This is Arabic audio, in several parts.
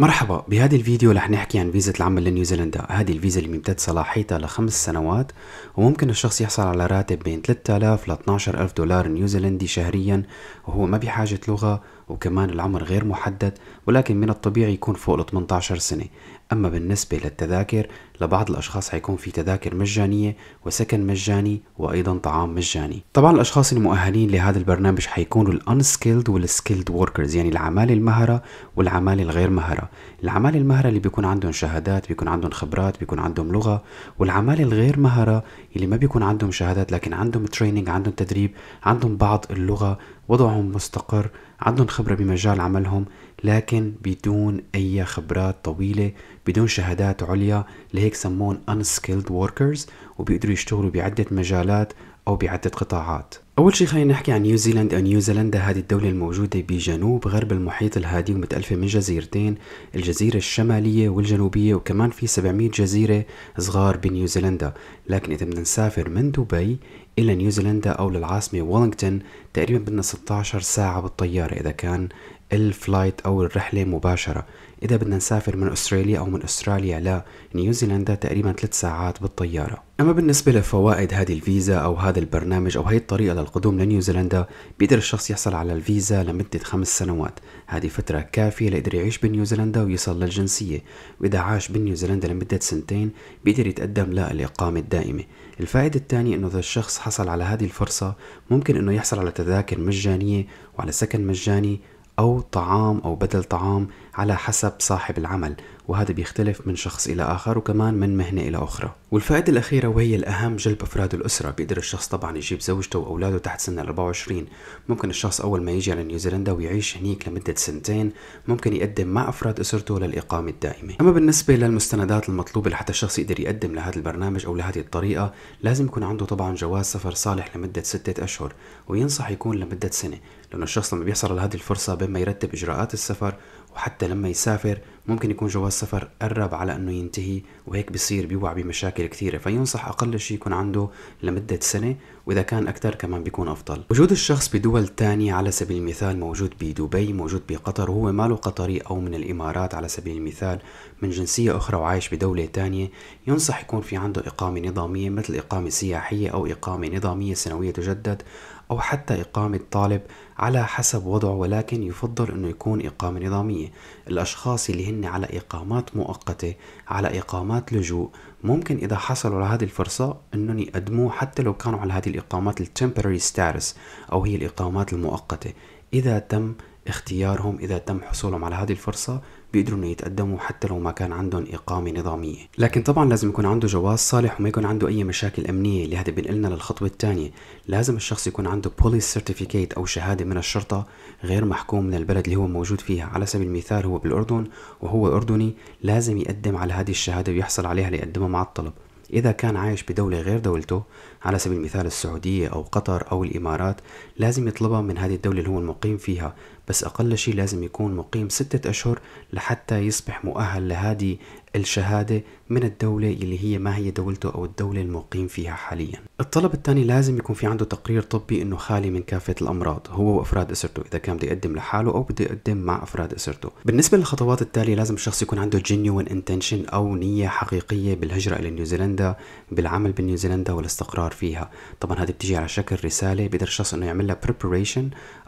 مرحبا بهذا الفيديو رح نحكي عن فيزا العمل لنيوزيلندا هذه الفيزا اللي بيمتد صلاحيتها لخمس سنوات وممكن الشخص يحصل على راتب بين 3000 ل 12000 دولار نيوزيلندي شهريا وهو ما بحاجة لغة وكمان العمر غير محدد ولكن من الطبيعي يكون فوق ال 18 سنة أما بالنسبة للتذاكر لبعض الأشخاص حيكون في تذاكر مجانية وسكن مجاني وأيضا طعام مجاني طبعا الأشخاص المؤهلين لهذا البرنامج حيكونوا الانسكيلد والسكيلد وركرز يعني العمال المهرة والعمال الغير مهرة العمال المهرة اللي بيكون عندهم شهادات بيكون عندهم خبرات بيكون عندهم لغة والعمال الغير مهرة اللي ما بيكون عندهم شهادات لكن عندهم تريننج عندهم تدريب عندهم بعض اللغة وضعهم مستقر عندهم خبرة بمجال عملهم لكن بدون أي خبرات طويلة بدون شهادات عليا لهيك سمون unskilled workers وبيقدروا يشتغلوا بعدة مجالات أو بعدة قطاعات أول شيء خلينا نحكي عن نيوزيلندا أو نيوزيلندا هذه الدولة الموجودة بجنوب غرب المحيط الهادي ومتألفة من جزيرتين الجزيرة الشمالية والجنوبية وكمان في 700 جزيرة صغار بنيوزيلندا لكن إذا بدنا نسافر من دبي إلى نيوزيلندا أو للعاصمة ولينغتون تقريبا بدنا 16 ساعة بالطيارة إذا كان الفلايت أو الرحلة مباشرة إذا بدنا نسافر من أستراليا أو من أستراليا لنيوزيلندا تقريبا 3 ساعات بالطيارة أما بالنسبة لفوائد هذه الفيزا أو هذا البرنامج أو هي الطريقة للقدوم لنيوزيلندا بيقدر الشخص يحصل على الفيزا لمدة خمس سنوات هذه فترة كافية ليقدر يعيش بنيوزيلندا ويصل للجنسية وإذا عاش بنيوزيلندا لمدة سنتين بيقدر يتقدم للإقامة الدائمة الفائدة الثانية أنه إذا الشخص حصل على هذه الفرصة ممكن أنه يحصل على تذاكر مجانية وعلى سكن مجاني أو طعام أو بدل طعام على حسب صاحب العمل وهذا بيختلف من شخص إلى آخر وكمان من مهنة إلى أخرى والفائدة الأخيرة وهي الأهم جلب أفراد الأسرة بيقدر الشخص طبعا يجيب زوجته وأولاده تحت سن 24 ممكن الشخص أول ما يجي على نيوزيلندا ويعيش هنيك لمدة سنتين ممكن يقدم مع أفراد أسرته للإقامة الدائمة أما بالنسبة للمستندات المطلوبة لحتى الشخص يقدر يقدم لهذا البرنامج أو لهذه الطريقة لازم يكون عنده طبعا جواز سفر صالح لمدة ستة أشهر وينصح يكون لمدة سنة لأنه الشخص لما بيحصل على هذه الفرصة بما يرتب إجراءات السفر وحتى لما يسافر ممكن يكون جواز سفر قرب على انه ينتهي وهيك بصير بيوع بمشاكل كثيرة فينصح اقل شيء يكون عنده لمدة سنة واذا كان اكثر كمان بيكون افضل وجود الشخص بدول تانية على سبيل المثال موجود بدبي موجود بقطر وهو ماله قطري او من الامارات على سبيل المثال من جنسية اخرى وعايش بدولة تانية ينصح يكون في عنده اقامة نظامية مثل اقامة سياحية او اقامة نظامية سنوية تجدد أو حتى إقامة طالب على حسب وضعه ولكن يفضل أنه يكون إقامة نظامية الأشخاص اللي هن على إقامات مؤقتة على إقامات لجوء ممكن إذا حصلوا على هذه الفرصة أنهم يقدموا حتى لو كانوا على هذه الإقامات التمبراري status أو هي الإقامات المؤقتة إذا تم اختيارهم إذا تم حصولهم على هذه الفرصة بيقدروا انه يتقدموا حتى لو ما كان عندهم اقامه نظاميه لكن طبعا لازم يكون عنده جواز صالح وما يكون عنده اي مشاكل امنيه لهذا بنقلنا بينقلنا للخطوه الثانيه لازم الشخص يكون عنده بوليس سيرتيفيكيت او شهاده من الشرطه غير محكوم من البلد اللي هو موجود فيها على سبيل المثال هو بالاردن وهو اردني لازم يقدم على هذه الشهاده ويحصل عليها ليقدمها مع الطلب إذا كان عايش بدولة غير دولته على سبيل المثال السعودية أو قطر أو الإمارات لازم يطلبها من هذه الدولة اللي هو المقيم فيها بس أقل شيء لازم يكون مقيم ستة أشهر لحتى يصبح مؤهل لهذه الشهادة من الدولة اللي هي ما هي دولته أو الدولة المقيم فيها حاليا الطلب الثاني لازم يكون في عنده تقرير طبي أنه خالي من كافة الأمراض هو وأفراد أسرته إذا كان بده يقدم لحاله أو بده يقدم مع أفراد أسرته بالنسبة للخطوات التالية لازم الشخص يكون عنده genuine intention أو نية حقيقية بالهجرة إلى نيوزيلندا بالعمل بنيوزيلندا والاستقرار فيها طبعا هذه بتيجي على شكل رسالة بيقدر الشخص أنه يعمل لها preparation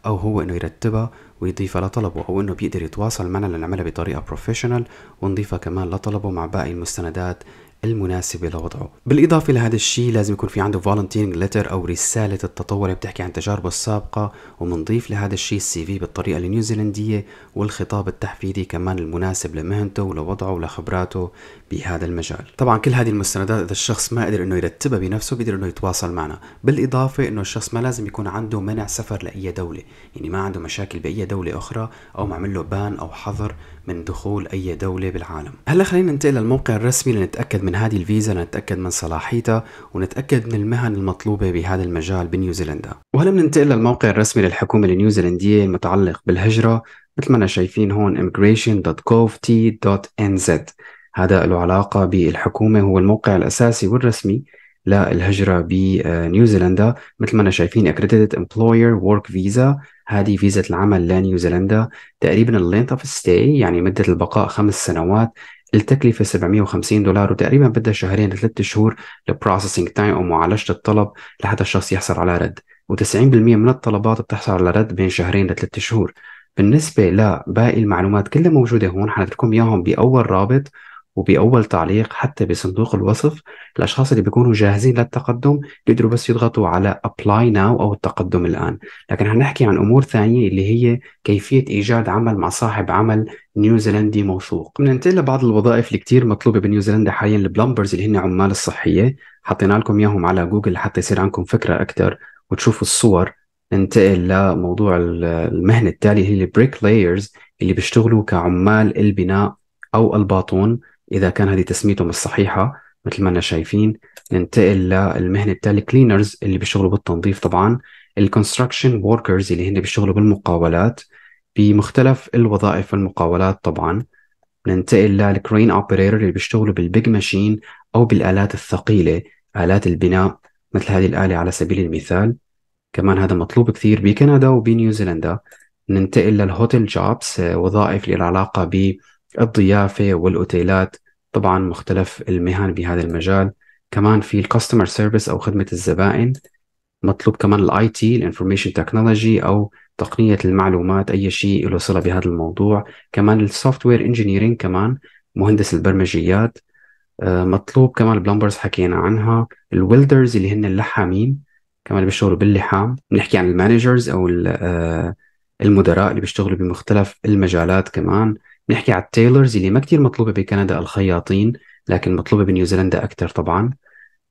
أو هو أنه يرتبها ويضيف لطلبه أو إنه بيقدر يتواصل معنا لنعملها بطريقة بروفيشنال ونضيفها كمان لطلبه مع باقي المستندات المناسبة لوضعه بالإضافة لهذا الشيء لازم يكون في عنده volunteering letter أو رسالة التطوع اللي بتحكي عن تجاربه السابقة ومنضيف لهذا الشيء السي في بالطريقة النيوزيلندية والخطاب التحفيزي كمان المناسب لمهنته ولوضعه ولخبراته بهذا المجال طبعا كل هذه المستندات اذا الشخص ما قدر انه يرتبها بنفسه بيقدر انه يتواصل معنا بالاضافه انه الشخص ما لازم يكون عنده منع سفر لاي دوله يعني ما عنده مشاكل باي دوله اخرى او معمل له بان او حظر من دخول اي دوله بالعالم هلا خلينا ننتقل للموقع الرسمي لنتاكد من هذه الفيزا لنتاكد من صلاحيتها ونتاكد من المهن المطلوبه بهذا المجال بنيوزيلندا وهلا بننتقل للموقع الرسمي للحكومه النيوزيلنديه المتعلق بالهجره مثل ما انا شايفين هون immigration.govt.nz هذا له علاقة بالحكومة هو الموقع الأساسي والرسمي للهجرة بنيوزيلندا مثل ما أنا شايفين Accredited Employer Work Visa هذه فيزا العمل لنيوزيلندا تقريبا اللينت اوف ستاي يعني مدة البقاء خمس سنوات التكلفة 750 دولار وتقريبا بدها شهرين لثلاث شهور لبروسيسنج تايم أو معالجة الطلب لحتى الشخص يحصل على رد و90% من الطلبات بتحصل على رد بين شهرين لثلاث شهور بالنسبة لباقي المعلومات كلها موجودة هون حنترككم إياهم بأول رابط وبأول تعليق حتى بصندوق الوصف الأشخاص اللي بيكونوا جاهزين للتقدم بيقدروا بس يضغطوا على Apply Now أو التقدم الآن لكن هنحكي عن أمور ثانية اللي هي كيفية إيجاد عمل مع صاحب عمل نيوزيلندي موثوق بننتقل لبعض الوظائف اللي كتير مطلوبة بنيوزيلندا حاليا البلمبرز اللي هن عمال الصحية حطينا لكم إياهم على جوجل حتى يصير عندكم فكرة أكثر وتشوفوا الصور ننتقل لموضوع المهنة التالية هي البريك لايرز اللي بيشتغلوا كعمال البناء أو الباطون اذا كان هذه تسميتهم الصحيحه مثل ما احنا شايفين ننتقل للمهنه التالي الكلينرز اللي بيشتغلوا بالتنظيف طبعا الكونستراكشن وركرز اللي هن بيشتغلوا بالمقاولات بمختلف الوظائف والمقاولات طبعا ننتقل للكرين اوبريتور اللي بيشتغلوا بالبيج ماشين او بالالات الثقيله الات البناء مثل هذه الاله على سبيل المثال كمان هذا مطلوب كثير بكندا وبنيوزيلندا ننتقل للهوتيل آه، جوبس وظائف اللي لها علاقه الضيافة والأوتيلات طبعا مختلف المهن بهذا المجال كمان في الكاستمر سيرفيس أو خدمة الزبائن مطلوب كمان الاي تي الانفورميشن تكنولوجي او تقنيه المعلومات اي شيء له صله بهذا الموضوع كمان السوفت وير انجينيرنج كمان مهندس البرمجيات آه، مطلوب كمان البلمبرز حكينا عنها الويلدرز اللي هن اللحامين كمان بيشتغلوا باللحام بنحكي عن المانجرز او آه، المدراء اللي بيشتغلوا بمختلف المجالات كمان بنحكي على التيلرز اللي ما كتير مطلوبة بكندا الخياطين لكن مطلوبة بنيوزيلندا أكثر طبعا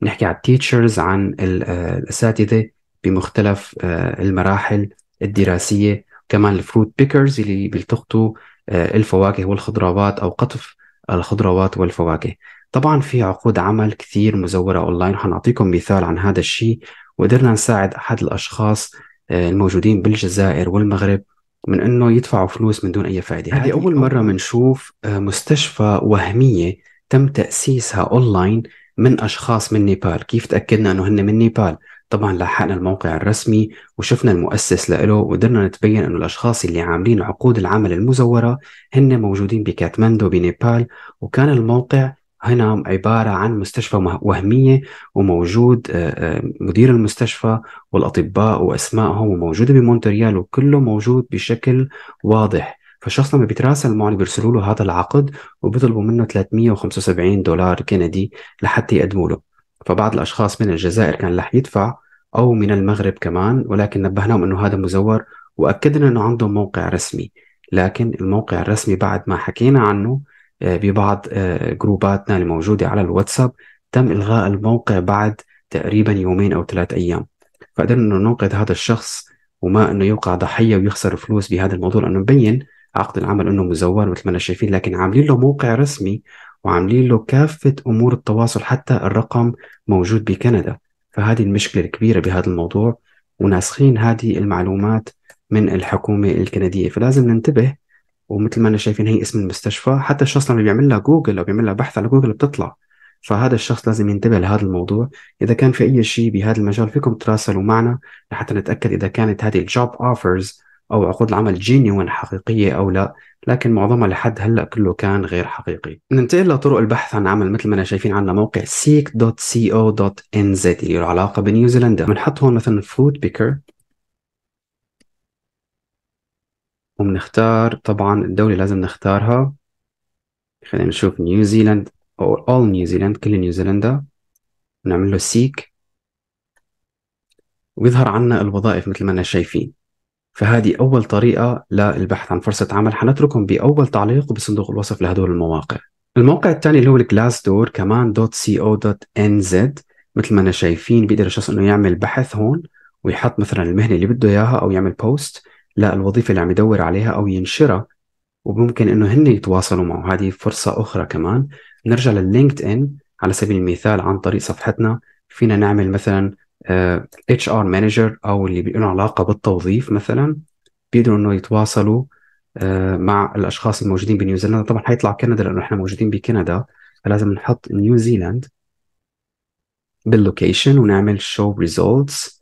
بنحكي على التيتشرز عن آه، الأساتذة بمختلف آه، المراحل الدراسية كمان الفروت بيكرز اللي بيلتقطوا آه، الفواكه والخضروات أو قطف الخضروات والفواكه طبعا في عقود عمل كثير مزورة أونلاين حنعطيكم مثال عن هذا الشيء وقدرنا نساعد أحد الأشخاص الموجودين بالجزائر والمغرب من انه يدفعوا فلوس من دون اي فائده هذه اول مره بنشوف آه، مستشفى وهميه تم تاسيسها اونلاين من اشخاص من نيبال كيف تاكدنا انه هن من نيبال طبعا لاحقنا الموقع الرسمي وشفنا المؤسس له وقدرنا نتبين انه الاشخاص اللي عاملين عقود العمل المزوره هن موجودين بكاتماندو بنيبال وكان الموقع هنا نعم، عبارة عن مستشفى وهمية وموجود آه، آه، مدير المستشفى والأطباء وأسمائهم وموجودة بمونتريال وكله موجود بشكل واضح فالشخص لما بيتراسل معه بيرسلوا له هذا العقد وبيطلبوا منه 375 دولار كندي لحتى يقدموا له فبعض الأشخاص من الجزائر كان رح يدفع أو من المغرب كمان ولكن نبهناهم أنه هذا مزور وأكدنا أنه عندهم موقع رسمي لكن الموقع الرسمي بعد ما حكينا عنه ببعض آه، آه، جروباتنا الموجودة على الواتساب تم إلغاء الموقع بعد تقريبا يومين أو ثلاث أيام فقدرنا أنه ننقذ هذا الشخص وما أنه يوقع ضحية ويخسر فلوس بهذا الموضوع لأنه مبين عقد العمل أنه مزور مثل ما أنا شايفين لكن عاملين له موقع رسمي وعاملين له كافة أمور التواصل حتى الرقم موجود بكندا فهذه المشكلة الكبيرة بهذا الموضوع وناسخين هذه المعلومات من الحكومة الكندية فلازم ننتبه ومثل ما انا شايفين هي اسم المستشفى حتى الشخص لما بيعمل لها جوجل او بيعمل لها بحث على جوجل بتطلع فهذا الشخص لازم ينتبه لهذا الموضوع اذا كان في اي شيء بهذا المجال فيكم تراسلوا معنا لحتى نتاكد اذا كانت هذه الجوب اوفرز او عقود العمل جينيون حقيقيه او لا لكن معظمها لحد هلا كله كان غير حقيقي ننتقل لطرق البحث عن عمل مثل ما انا شايفين عندنا موقع seek.co.nz اللي له علاقه بنيوزيلندا بنحط هون مثلا فود بيكر وبنختار طبعا الدولة لازم نختارها خلينا نشوف نيوزيلاند أو all نيوزيلاند كل نيوزيلندا نعمل له سيك ويظهر عنا الوظائف مثل ما أنا شايفين فهذه أول طريقة للبحث عن فرصة عمل حنتركهم بأول تعليق بصندوق الوصف لهدول المواقع الموقع الثاني اللي هو الكلاس دور كمان دوت سي او دوت ان زد مثل ما أنا شايفين بيقدر الشخص إنه يعمل بحث هون ويحط مثلا المهنة اللي بده إياها أو يعمل بوست للوظيفة اللي عم يدور عليها او ينشرها وممكن انه هن يتواصلوا معه هذه فرصه اخرى كمان نرجع لللينكد ان على سبيل المثال عن طريق صفحتنا فينا نعمل مثلا اتش ار مانجر او اللي بيكون علاقه بالتوظيف مثلا بيقدروا انه يتواصلوا uh, مع الاشخاص الموجودين بنيوزيلندا طبعا حيطلع كندا لانه احنا موجودين بكندا فلازم نحط نيوزيلاند باللوكيشن ونعمل شو ريزولتس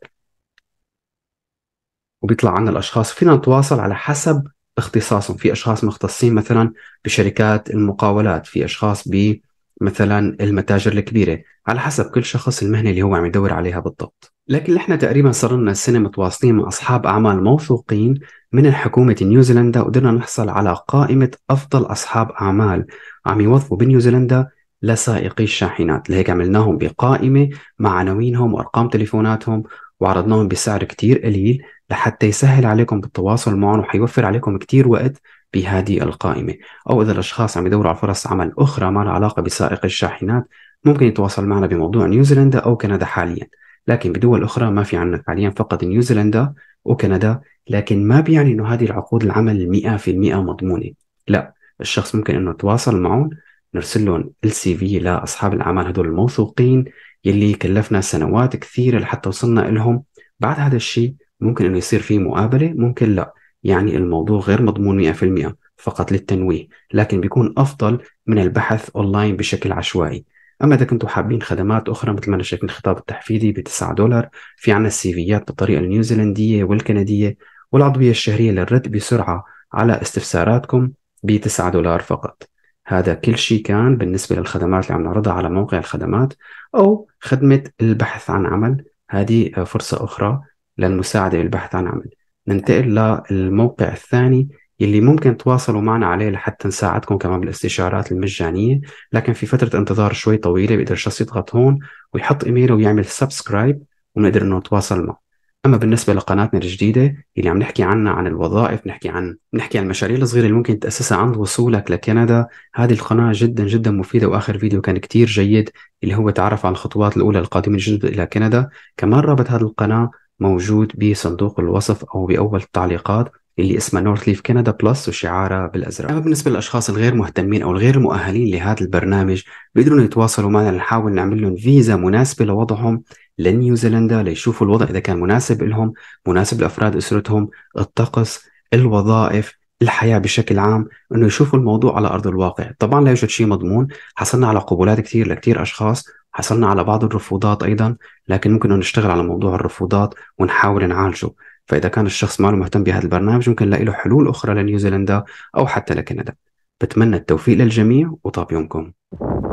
وبيطلع عنا الاشخاص فينا نتواصل على حسب اختصاصهم في اشخاص مختصين مثلا بشركات المقاولات في اشخاص ب مثلا المتاجر الكبيره على حسب كل شخص المهنه اللي هو عم يدور عليها بالضبط لكن نحن تقريبا صار لنا سنه متواصلين مع اصحاب اعمال موثوقين من حكومه نيوزيلندا وقدرنا نحصل على قائمه افضل اصحاب اعمال عم يوظفوا بنيوزيلندا لسائقي الشاحنات لهيك عملناهم بقائمه مع عناوينهم وارقام تليفوناتهم وعرضناهم بسعر كتير قليل لحتى يسهل عليكم بالتواصل معهم وحيوفر عليكم كتير وقت بهذه القائمة أو إذا الأشخاص عم يدوروا على فرص عمل أخرى ما لها علاقة بسائق الشاحنات ممكن يتواصل معنا بموضوع نيوزيلندا أو كندا حاليا لكن بدول أخرى ما في عنا حاليا فقط نيوزيلندا وكندا لكن ما بيعني أنه هذه العقود العمل 100% مضمونة لا الشخص ممكن أنه يتواصل معهم نرسل لهم السي في لاصحاب الأعمال هدول الموثوقين يلي كلفنا سنوات كثيرة لحتى وصلنا لهم بعد هذا الشيء ممكن انه يصير في مقابله ممكن لا يعني الموضوع غير مضمون 100% فقط للتنويه لكن بيكون افضل من البحث اونلاين بشكل عشوائي اما اذا كنتم حابين خدمات اخرى مثل ما انا شايف الخطاب التحفيزي ب 9 دولار في عنا السيفيات بالطريقه النيوزيلنديه والكنديه والعضويه الشهريه للرد بسرعه على استفساراتكم ب 9 دولار فقط هذا كل شيء كان بالنسبه للخدمات اللي عم نعرضها على موقع الخدمات او خدمه البحث عن عمل هذه فرصه اخرى للمساعدة بالبحث عن عمل ننتقل للموقع الثاني يلي ممكن تواصلوا معنا عليه لحتى نساعدكم كمان بالاستشارات المجانية لكن في فترة انتظار شوي طويلة بيقدر الشخص يضغط هون ويحط ايميله ويعمل سبسكرايب ونقدر انه نتواصل معه اما بالنسبه لقناتنا الجديده اللي عم نحكي عنها عن الوظائف نحكي عن نحكي عن المشاريع الصغيره اللي ممكن تاسسها عند وصولك لكندا هذه القناه جدا جدا مفيده واخر فيديو كان كتير جيد اللي هو تعرف عن الخطوات الاولى القادمه الجدد الى كندا كمان رابط هذه القناه موجود بصندوق الوصف او باول التعليقات اللي اسمها نورث ليف كندا بلس وشعارها بالازرق اما بالنسبه للاشخاص الغير مهتمين او الغير مؤهلين لهذا البرنامج بيقدروا يتواصلوا معنا لنحاول نعمل لهم فيزا مناسبه لوضعهم لنيوزيلندا ليشوفوا الوضع اذا كان مناسب لهم مناسب لافراد اسرتهم الطقس الوظائف الحياه بشكل عام انه يشوفوا الموضوع على ارض الواقع طبعا لا يوجد شيء مضمون حصلنا على قبولات كثير لكثير اشخاص حصلنا على بعض الرفوضات أيضا لكن ممكن نشتغل على موضوع الرفوضات ونحاول نعالجه فإذا كان الشخص ما مهتم بهذا البرنامج ممكن نلاقي له حلول أخرى لنيوزيلندا أو حتى لكندا بتمنى التوفيق للجميع وطاب يومكم